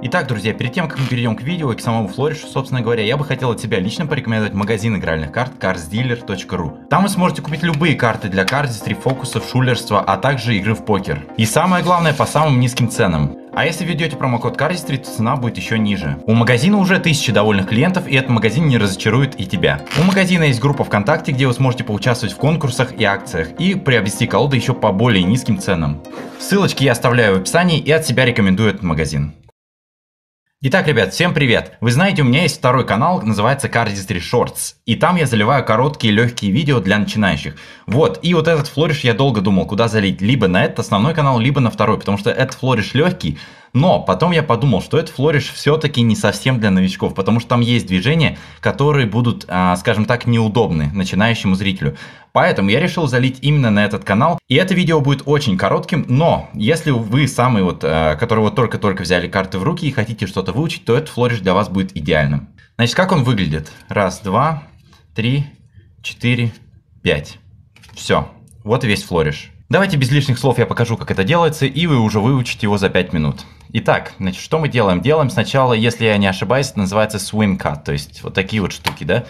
Итак, друзья, перед тем, как мы перейдем к видео и к самому Флоришу, собственно говоря, я бы хотел от себя лично порекомендовать магазин игральных карт carsdealer.ru. Там вы сможете купить любые карты для карт, фокусов, шулерства, а также игры в покер. И самое главное, по самым низким ценам. А если введете промокод Cardistry, то цена будет еще ниже. У магазина уже тысячи довольных клиентов, и этот магазин не разочарует и тебя. У магазина есть группа ВКонтакте, где вы сможете поучаствовать в конкурсах и акциях, и приобрести колоды еще по более низким ценам. Ссылочки я оставляю в описании и от себя рекомендую этот магазин. Итак, ребят, всем привет! Вы знаете, у меня есть второй канал, называется Cardistry Shorts, и там я заливаю короткие легкие видео для начинающих. Вот, и вот этот флориш я долго думал, куда залить, либо на этот основной канал, либо на второй, потому что этот флориш легкий, но потом я подумал, что этот флориш все-таки не совсем для новичков, потому что там есть движения, которые будут, а, скажем так, неудобны начинающему зрителю. Поэтому я решил залить именно на этот канал. И это видео будет очень коротким, но если вы самый вот, э, а, которого только-только взяли карты в руки и хотите что-то выучить, то этот флориш для вас будет идеальным. Значит, как он выглядит? Раз, два, три, четыре, пять. Все. Вот весь флориш. Давайте без лишних слов я покажу, как это делается, и вы уже выучите его за 5 минут. Итак, значит, что мы делаем? Делаем сначала, если я не ошибаюсь, это называется swim cut, то есть вот такие вот штуки, да?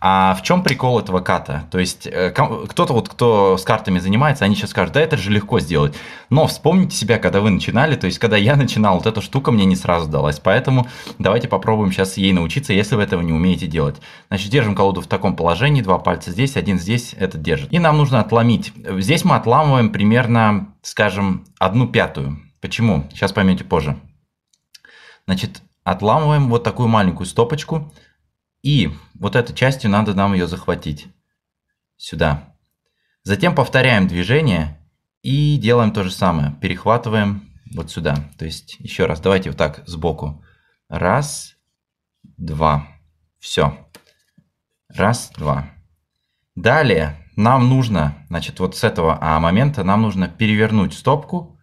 А в чем прикол этого ката? То есть э, кто-то вот, кто с картами занимается, они сейчас скажут, да это же легко сделать. Но вспомните себя, когда вы начинали, то есть когда я начинал, вот эта штука мне не сразу далась. Поэтому давайте попробуем сейчас ей научиться, если вы этого не умеете делать. Значит, держим колоду в таком положении, два пальца здесь, один здесь, этот держит. И нам нужно отломить. Здесь мы отламываем примерно, скажем, одну пятую. Почему? Сейчас поймете позже. Значит, отламываем вот такую маленькую стопочку – и вот этой частью надо нам ее захватить. Сюда. Затем повторяем движение и делаем то же самое. Перехватываем вот сюда. То есть еще раз, давайте вот так сбоку. Раз, два. Все. Раз, два. Далее нам нужно, значит, вот с этого а, момента нам нужно перевернуть стопку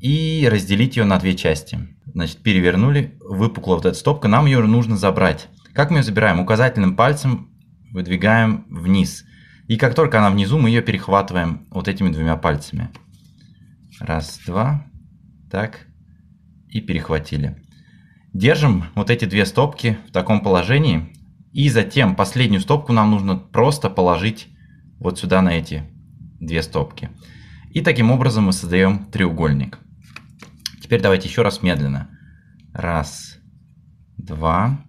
и разделить ее на две части. Значит, перевернули, выпукла вот эта стопка, нам ее нужно забрать. Как мы ее забираем? Указательным пальцем выдвигаем вниз. И как только она внизу, мы ее перехватываем вот этими двумя пальцами. Раз, два, так, и перехватили. Держим вот эти две стопки в таком положении, и затем последнюю стопку нам нужно просто положить вот сюда на эти две стопки. И таким образом мы создаем треугольник. Теперь давайте еще раз медленно. Раз, два,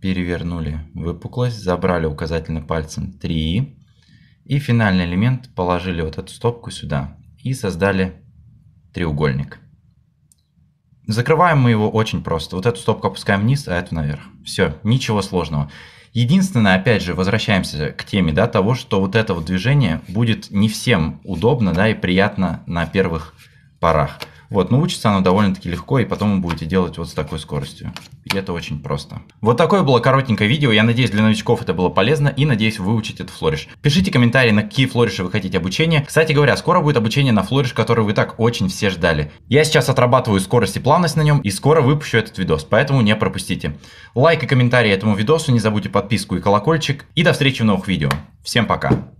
перевернули выпуклость, забрали указательным пальцем 3. И финальный элемент положили вот эту стопку сюда и создали треугольник. Закрываем мы его очень просто. Вот эту стопку опускаем вниз, а эту наверх. Все, ничего сложного. Единственное, опять же, возвращаемся к теме да, того, что вот это вот движение будет не всем удобно да, и приятно на первых порах. Вот, ну учится оно довольно-таки легко, и потом вы будете делать вот с такой скоростью. И это очень просто. Вот такое было коротенькое видео. Я надеюсь, для новичков это было полезно, и надеюсь, вы учите этот флориш. Пишите комментарии, на какие флориши вы хотите обучение. Кстати говоря, скоро будет обучение на флориш, который вы так очень все ждали. Я сейчас отрабатываю скорость и плавность на нем, и скоро выпущу этот видос, поэтому не пропустите. Лайк и комментарий этому видосу, не забудьте подписку и колокольчик. И до встречи в новых видео. Всем пока!